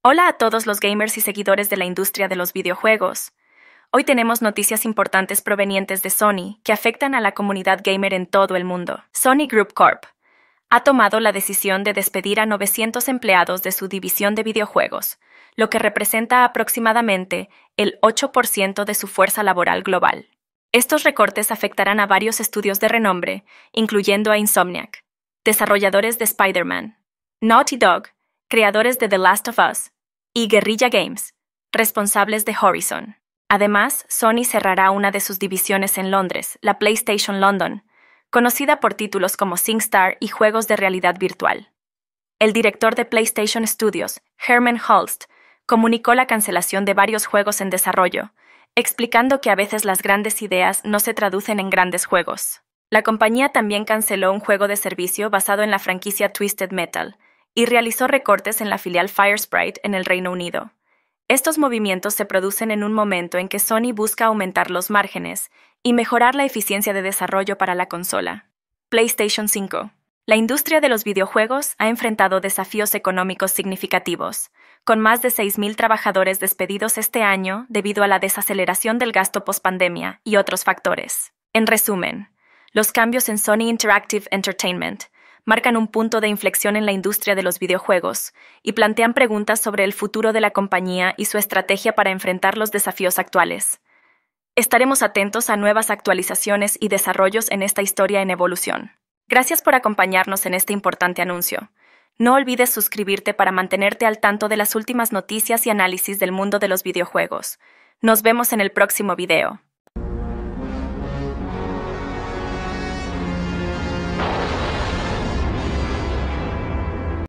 Hola a todos los gamers y seguidores de la industria de los videojuegos. Hoy tenemos noticias importantes provenientes de Sony que afectan a la comunidad gamer en todo el mundo. Sony Group Corp ha tomado la decisión de despedir a 900 empleados de su división de videojuegos, lo que representa aproximadamente el 8% de su fuerza laboral global. Estos recortes afectarán a varios estudios de renombre, incluyendo a Insomniac, desarrolladores de Spider-Man, Naughty Dog, creadores de The Last of Us, y Guerrilla Games, responsables de Horizon. Además, Sony cerrará una de sus divisiones en Londres, la PlayStation London, conocida por títulos como SingStar y juegos de realidad virtual. El director de PlayStation Studios, Herman Holst, comunicó la cancelación de varios juegos en desarrollo, explicando que a veces las grandes ideas no se traducen en grandes juegos. La compañía también canceló un juego de servicio basado en la franquicia Twisted Metal, y realizó recortes en la filial FireSprite en el Reino Unido. Estos movimientos se producen en un momento en que Sony busca aumentar los márgenes y mejorar la eficiencia de desarrollo para la consola. PlayStation 5. La industria de los videojuegos ha enfrentado desafíos económicos significativos, con más de 6.000 trabajadores despedidos este año debido a la desaceleración del gasto pospandemia y otros factores. En resumen, los cambios en Sony Interactive Entertainment marcan un punto de inflexión en la industria de los videojuegos y plantean preguntas sobre el futuro de la compañía y su estrategia para enfrentar los desafíos actuales. Estaremos atentos a nuevas actualizaciones y desarrollos en esta historia en evolución. Gracias por acompañarnos en este importante anuncio. No olvides suscribirte para mantenerte al tanto de las últimas noticias y análisis del mundo de los videojuegos. Nos vemos en el próximo video.